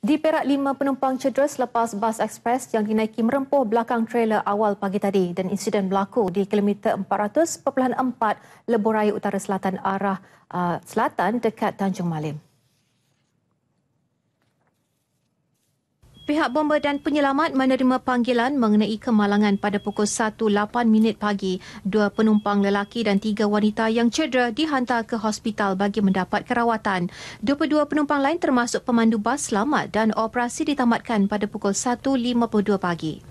Di Perak, lima penumpang cedera selepas bas ekspres yang dinaiki merempuh belakang trailer awal pagi tadi dan insiden berlaku di kilometer 400.4 Lebuh Utara Selatan arah uh, selatan dekat Tanjung Malim. Pihak bomba dan penyelamat menerima panggilan mengenai kemalangan pada pukul 1.08 minit pagi. Dua penumpang lelaki dan tiga wanita yang cedera dihantar ke hospital bagi mendapat kerawatan. 22 penumpang lain termasuk pemandu bas selamat dan operasi ditamatkan pada pukul 1.52 pagi.